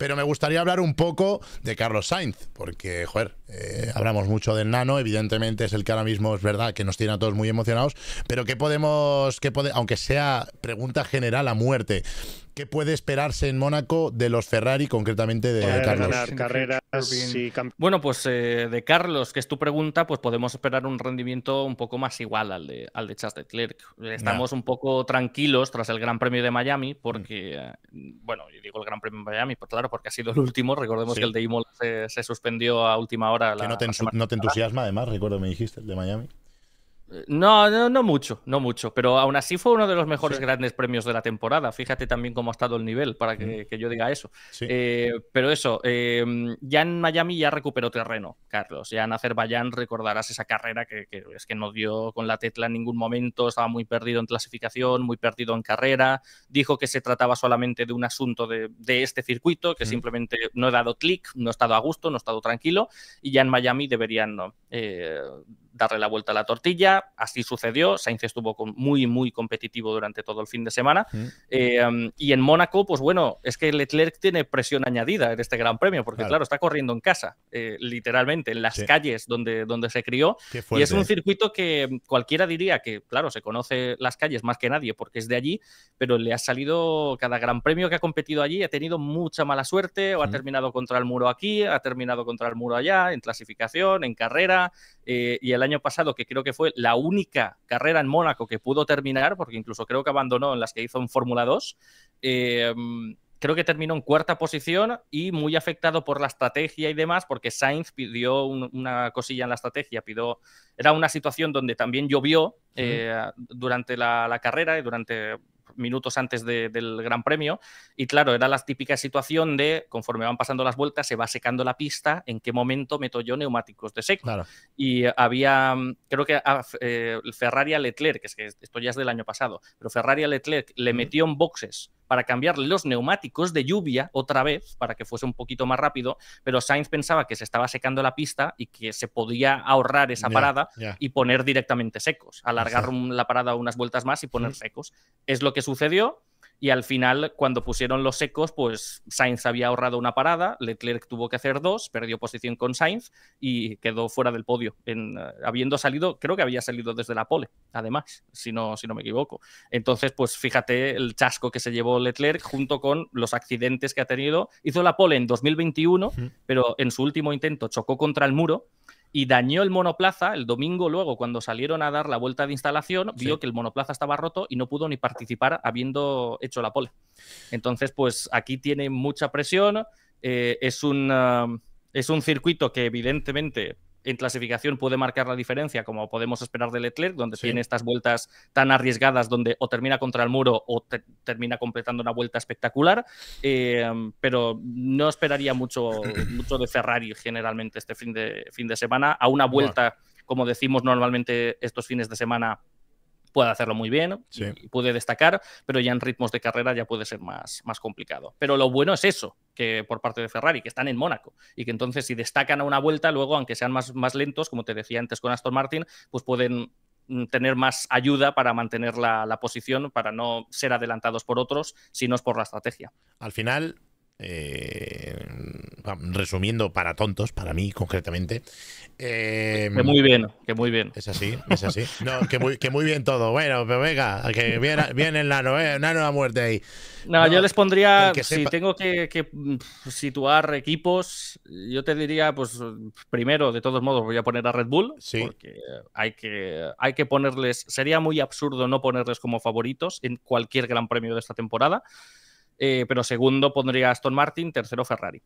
Pero me gustaría hablar un poco de Carlos Sainz, porque, joder, eh, hablamos mucho del nano, evidentemente es el que ahora mismo es verdad que nos tiene a todos muy emocionados, pero ¿qué podemos, qué aunque sea pregunta general a muerte, ¿Qué puede esperarse en Mónaco de los Ferrari, concretamente de Carlos? bueno, pues eh, de Carlos, que es tu pregunta, pues podemos esperar un rendimiento un poco más igual al de, al de Charles Leclerc. Estamos un poco tranquilos tras el Gran Premio de Miami, porque, mm. eh, bueno, yo digo el Gran Premio de Miami, pues claro, porque ha sido el último. Recordemos que el de Imola se, suspendió a última hora. que no te, no te entusiasma, además, recuerdo, me dijiste, el de Miami. Eh, no, no, no mucho, no mucho, pero aún así fue uno de los mejores grandes premios de la temporada. Fíjate también cómo ha estado el nivel para que, yo diga eso. Eh, pero eso, eh, ya en Miami ya recuperó terreno, Carlos. Ya en Azerbaiyán recordarás esa carrera que, es que no dio con la tecla en ningún momento, estaba muy perdido en clasificación, muy perdido en carrera. Dijo que se trataba solamente de un asunto de, este circuito, que simplemente no he dado clic, no he estado a gusto, no he estado tranquilo. Y ya en Miami deberían, eh, darle la vuelta a la tortilla. Así sucedió. Sainz estuvo muy, muy competitivo durante todo el fin de semana. Mm. Eh, um, y en Mónaco, pues bueno, es que Leclerc tiene presión añadida en este Gran Premio, porque claro, está corriendo en casa, eh, literalmente, en las calles donde, donde se crió. Y es un circuito que cualquiera diría que, claro, se conoce las calles más que nadie porque es de allí, pero le ha salido cada Gran Premio que ha competido allí, ha tenido mucha mala suerte, o ha mm. terminado contra el muro aquí, ha terminado contra el muro allá, en clasificación, en carrera eh, y el año pasado, que creo que fue la única carrera en Mónaco que pudo terminar, porque incluso creo que abandonó en las que hizo en Fórmula 2, eh, creo que terminó en cuarta posición y muy afectado por la estrategia y demás, porque Sainz pidió una cosilla en la estrategia, pidió, era una situación donde también llovió eh, durante la, la, carrera y durante minutos antes del Gran Premio. Y claro, era la típica situación de, conforme van pasando las vueltas, se va secando la pista, en qué momento meto yo neumáticos de seco. Y había, mm, creo que eh, Ferrari a Leclerc, que es que esto ya es del año pasado, pero Ferrari a Leclerc le metió en boxes para cambiarle los neumáticos de lluvia otra vez para que fuese un poquito más rápido, pero Sainz pensaba que se estaba secando la pista y que se podía ahorrar esa parada y poner directamente secos, alargar la parada unas vueltas más y poner secos. Es lo que sucedió y al final, cuando pusieron los secos, pues Sainz había ahorrado una parada, Leclerc tuvo que hacer dos, perdió posición con Sainz y quedó fuera del podio, en, eh, habiendo salido, creo que había salido desde la pole, además, si no, si no me equivoco. Entonces, pues fíjate el chasco que se llevó Leclerc junto con los accidentes que ha tenido. Hizo la pole en 2021, pero en su último intento chocó contra el muro y dañó el monoplaza. El domingo luego, cuando salieron a dar la vuelta de instalación, vio que el monoplaza estaba roto y no pudo ni participar habiendo hecho la pole. Entonces, pues aquí tiene mucha presión. Eh, es, un, ah, es un circuito que evidentemente en clasificación puede marcar la diferencia, como podemos esperar de Leclerc, donde tiene estas vueltas tan arriesgadas donde o termina contra el muro o termina completando una vuelta espectacular. Eh, pero no esperaría mucho, mucho de Ferrari generalmente este fin de, fin de semana. A una vuelta, como decimos normalmente estos fines de semana, puede hacerlo muy bien y puede destacar, pero ya en ritmos de carrera ya puede ser más, más complicado. Pero lo bueno es eso, por parte de Ferrari, que están en Mónaco y que entonces si destacan a una vuelta, luego, aunque sean más, más lentos, como te decía antes con Aston Martin, pues pueden mm, tener más ayuda para mantener la, posición, para no ser adelantados por otros, sino por la estrategia. Al final, eh, resumiendo para tontos, para mí concretamente. Eh, que muy bien, que muy bien. Es así, es así. que muy, bien todo. Bueno, pero pues venga, que viene, viene la eh, muerte ahí. No, yo les pondría, si tengo que, mm, situar equipos, yo te diría, pues primero, de todos modos, voy a poner a Red Bull, sí. porque hay que, hay que ponerles, sería muy absurdo no ponerles como favoritos en cualquier gran premio de esta temporada. Eh, pero segundo pondría Aston Martin, tercero Ferrari.